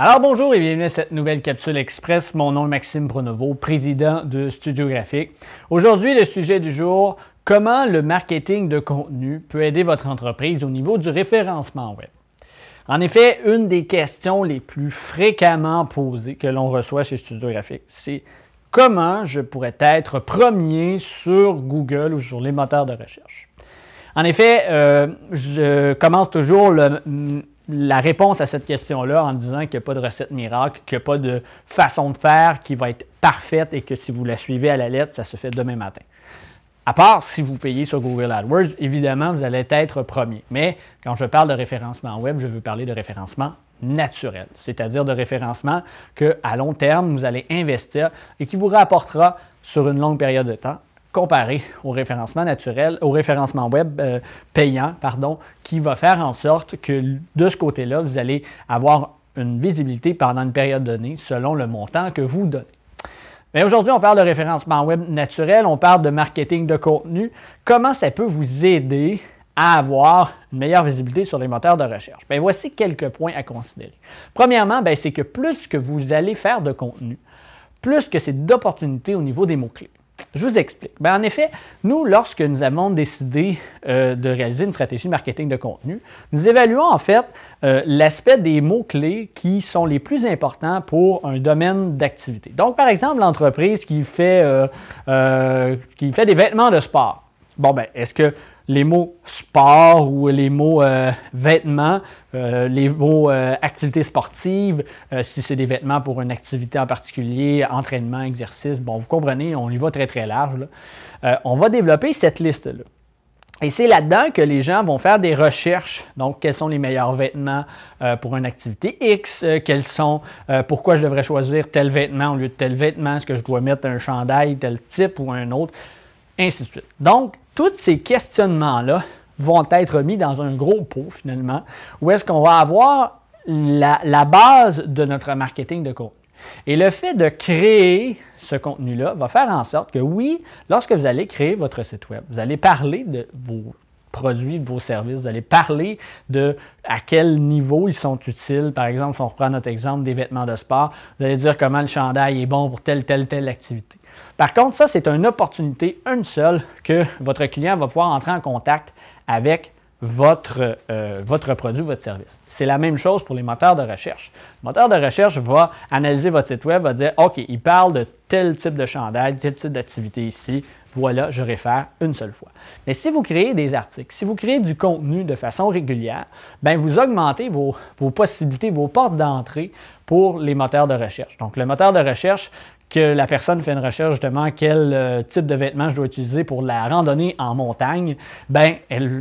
Alors bonjour et bienvenue à cette nouvelle capsule express. Mon nom est Maxime Pronovo, président de Studio Graphique. Aujourd'hui, le sujet du jour, comment le marketing de contenu peut aider votre entreprise au niveau du référencement web. En effet, une des questions les plus fréquemment posées que l'on reçoit chez Studio Graphique, c'est comment je pourrais être premier sur Google ou sur les moteurs de recherche. En effet, euh, je commence toujours le la réponse à cette question-là en disant qu'il n'y a pas de recette miracle, qu'il n'y a pas de façon de faire qui va être parfaite et que si vous la suivez à la lettre, ça se fait demain matin. À part si vous payez sur Google AdWords, évidemment, vous allez être premier. Mais quand je parle de référencement web, je veux parler de référencement naturel, c'est-à-dire de référencement que à long terme, vous allez investir et qui vous rapportera sur une longue période de temps comparé au référencement naturel, au référencement web euh, payant, pardon, qui va faire en sorte que de ce côté-là, vous allez avoir une visibilité pendant une période donnée selon le montant que vous donnez. Mais aujourd'hui, on parle de référencement web naturel, on parle de marketing de contenu. Comment ça peut vous aider à avoir une meilleure visibilité sur les moteurs de recherche? Bien, voici quelques points à considérer. Premièrement, ben, c'est que plus que vous allez faire de contenu, plus que c'est d'opportunités au niveau des mots-clés. Je vous explique. Ben, en effet, nous, lorsque nous avons décidé euh, de réaliser une stratégie de marketing de contenu, nous évaluons en fait euh, l'aspect des mots-clés qui sont les plus importants pour un domaine d'activité. Donc, par exemple, l'entreprise qui, fait, euh, qui fait des vêtements de sport. Bon, ben, est-ce que les mots sport ou les mots euh, vêtements, euh, les mots euh, activités sportives, si c'est des vêtements pour une activité en particulier, entraînement, exercice, bon, vous comprenez, on y va très très large. on va développer cette liste-là. Et c'est là-dedans que les gens vont faire des recherches. Donc, quels sont les meilleurs vêtements pour une activité X? quels sont, pourquoi je devrais choisir tel vêtement au lieu de tel vêtement? Est-ce que je dois mettre un chandail, tel type ou un autre? ainsi de suite. Donc, tous ces questionnements-là vont être mis dans un gros pot finalement, où est-ce qu'on va avoir la, base de notre marketing de contenu. Et le fait de créer ce contenu-là va faire en sorte que oui, lorsque vous allez créer votre site web, vous allez parler de vos produits, vos services. Vous allez parler de à quel niveau ils sont utiles. Par exemple, si on reprend notre exemple des vêtements de sport, vous allez dire comment le chandail est bon pour telle, telle, telle activité. Par contre, ça, c'est une opportunité, une seule, que votre client va pouvoir entrer en contact avec votre, euh, votre produit, votre service. C'est la même chose pour les moteurs de recherche. Le moteur de recherche va analyser votre site web, va dire, OK, il parle de tel type de chandail, tel type d'activité ici, voilà, je réfère une seule fois. Mais si vous créez des articles, si vous créez du contenu de façon régulière, bien vous augmentez vos, vos possibilités, vos portes d'entrée pour les moteurs de recherche. Donc, le moteur de recherche, que la personne fait une recherche justement quel euh, type de vêtements je dois utiliser pour la randonnée en montagne, ben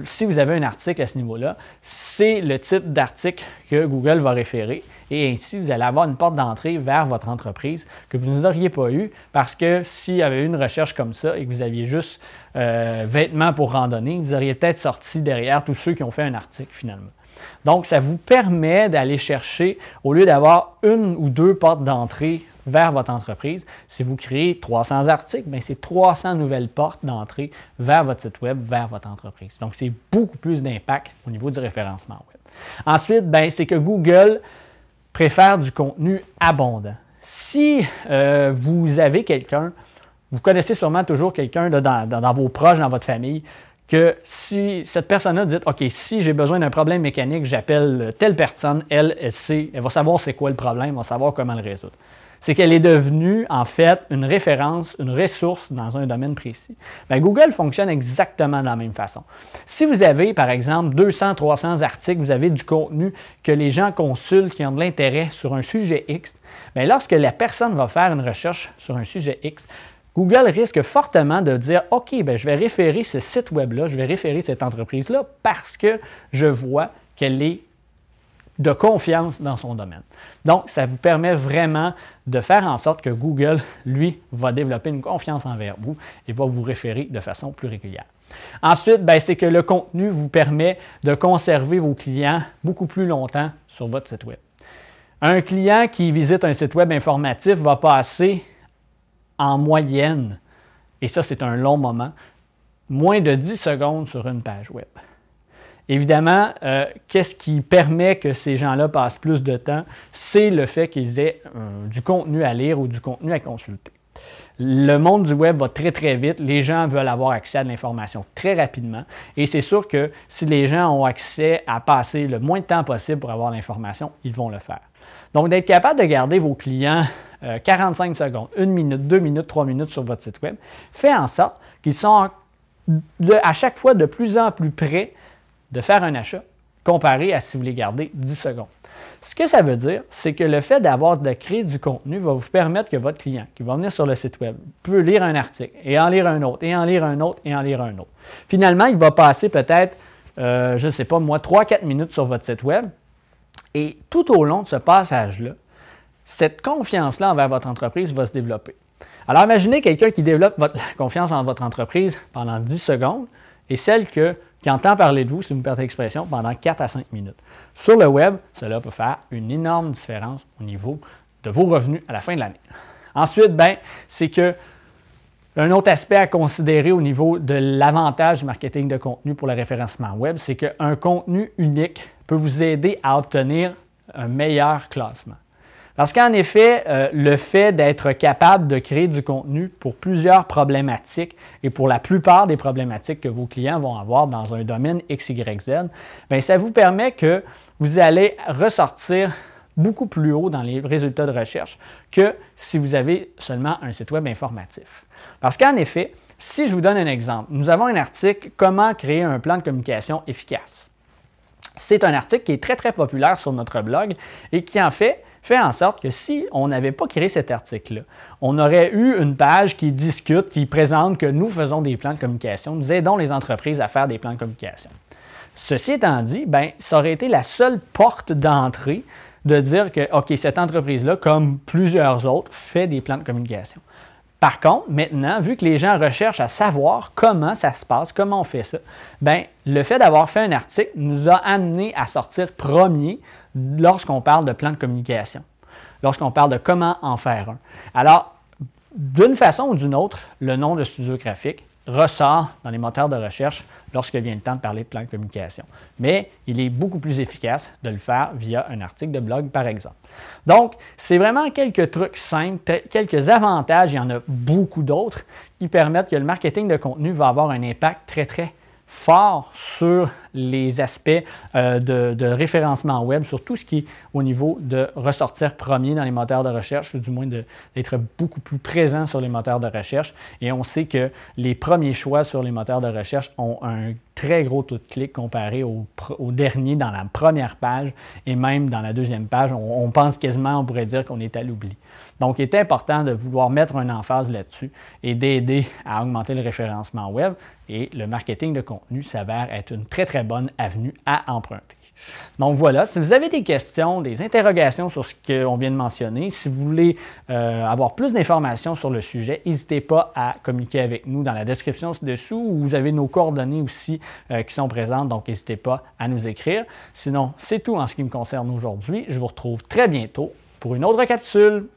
si vous avez un article à ce niveau-là, c'est le type d'article que Google va référer et ainsi vous allez avoir une porte d'entrée vers votre entreprise que vous n'auriez pas eu parce que s'il y avait eu une recherche comme ça et que vous aviez juste euh, vêtements pour randonnée, vous auriez peut-être sorti derrière tous ceux qui ont fait un article finalement. Donc, ça vous permet d'aller chercher, au lieu d'avoir une ou deux portes d'entrée vers votre entreprise. Si vous créez 300 articles, ben, c'est 300 nouvelles portes d'entrée vers votre site web, vers votre entreprise. Donc, c'est beaucoup plus d'impact au niveau du référencement web. Ensuite, ben, c'est que Google préfère du contenu abondant. Si euh, vous avez quelqu'un, vous connaissez sûrement toujours quelqu'un dans, dans vos proches, dans votre famille, que si cette personne-là dit OK, si j'ai besoin d'un problème mécanique, j'appelle telle personne, elle, elle sait, elle va savoir c'est quoi le problème, elle va savoir comment le résoudre c'est qu'elle est devenue en fait une référence, une ressource dans un domaine précis. Mais ben, Google fonctionne exactement de la même façon. Si vous avez par exemple 200, 300 articles, vous avez du contenu que les gens consultent qui ont de l'intérêt sur un sujet X, Mais ben, lorsque la personne va faire une recherche sur un sujet X, Google risque fortement de dire OK, ben, je vais référer ce site web-là, je vais référer cette entreprise-là parce que je vois qu'elle est de confiance dans son domaine. Donc, ça vous permet vraiment de faire en sorte que Google, lui, va développer une confiance envers vous et va vous référer de façon plus régulière. Ensuite, ben, c'est que le contenu vous permet de conserver vos clients beaucoup plus longtemps sur votre site Web. Un client qui visite un site Web informatif va passer en moyenne, et ça c'est un long moment, moins de 10 secondes sur une page Web. Évidemment, euh, qu'est-ce qui permet que ces gens-là passent plus de temps? C'est le fait qu'ils aient euh, du contenu à lire ou du contenu à consulter. Le monde du web va très très vite, les gens veulent avoir accès à de l'information très rapidement et c'est sûr que si les gens ont accès à passer le moins de temps possible pour avoir l'information, ils vont le faire. Donc d'être capable de garder vos clients 45 euh, secondes, une minute, deux minutes, trois minutes sur votre site web fait en sorte qu'ils sont à chaque fois de plus en plus près de faire un achat comparé à si vous les gardez 10 secondes. Ce que ça veut dire, c'est que le fait d'avoir de créer du contenu va vous permettre que votre client qui va venir sur le site web peut lire un article et en lire un autre et en lire un autre et en lire un autre. Finalement, il va passer peut-être, euh, je ne sais pas moi, 3-4 minutes sur votre site web et tout au long de ce passage-là, cette confiance-là envers votre entreprise va se développer. Alors imaginez quelqu'un qui développe votre, confiance en votre entreprise pendant 10 secondes et celle que qui entend parler de vous, si vous me perdez l'expression, pendant 4 à 5 minutes. Sur le web, cela peut faire une énorme différence au niveau de vos revenus à la fin de l'année. Ensuite, ben, c'est que un autre aspect à considérer au niveau de l'avantage du marketing de contenu pour le référencement web, c'est qu'un contenu unique peut vous aider à obtenir un meilleur classement. Parce qu'en effet, euh, le fait d'être capable de créer du contenu pour plusieurs problématiques et pour la plupart des problématiques que vos clients vont avoir dans un domaine XYZ, bien, ça vous permet que vous allez ressortir beaucoup plus haut dans les résultats de recherche que si vous avez seulement un site web informatif. Parce qu'en effet, si je vous donne un exemple, nous avons un article Comment créer un plan de communication efficace. C'est un article qui est très très populaire sur notre blog et qui en fait fait en sorte que si on n'avait pas créé cet article-là, on aurait eu une page qui discute, qui présente que nous faisons des plans de communication, nous aidons les entreprises à faire des plans de communication. Ceci étant dit, ben, ça aurait été la seule porte d'entrée de dire que, OK, cette entreprise-là, comme plusieurs autres, fait des plans de communication. Par contre, maintenant, vu que les gens recherchent à savoir comment ça se passe, comment on fait ça, ben, le fait d'avoir fait un article nous a amené à sortir premier lorsqu'on parle de plan de communication, lorsqu'on parle de comment en faire un. Alors, d'une façon ou d'une autre, le nom de studio graphique, ressort dans les moteurs de recherche lorsque vient le temps de parler de plan de communication. Mais il est beaucoup plus efficace de le faire via un article de blog, par exemple. Donc, c'est vraiment quelques trucs simples, quelques avantages, il y en a beaucoup d'autres, qui permettent que le marketing de contenu va avoir un impact très, très fort sur les aspects euh, de, référencement web, sur tout ce qui est au niveau de ressortir premier dans les moteurs de recherche, ou du moins d'être beaucoup plus présent sur les moteurs de recherche. Et on sait que les premiers choix sur les moteurs de recherche ont un très gros taux de clic comparé au, au dernier dans la première page et même dans la deuxième page. On, pense quasiment, on pourrait dire qu'on est à l'oubli. Donc, il est important de vouloir mettre un emphase là-dessus et d'aider à augmenter le référencement web. Et le marketing de contenu s'avère être une très, très bonne avenue à emprunter. Donc voilà, si vous avez des questions, des interrogations sur ce qu'on vient de mentionner, si vous voulez euh, avoir plus d'informations sur le sujet, n'hésitez pas à communiquer avec nous dans la description ci-dessous où vous avez nos coordonnées aussi euh, qui sont présentes, donc n'hésitez pas à nous écrire. Sinon, c'est tout en ce qui me concerne aujourd'hui. Je vous retrouve très bientôt pour une autre capsule.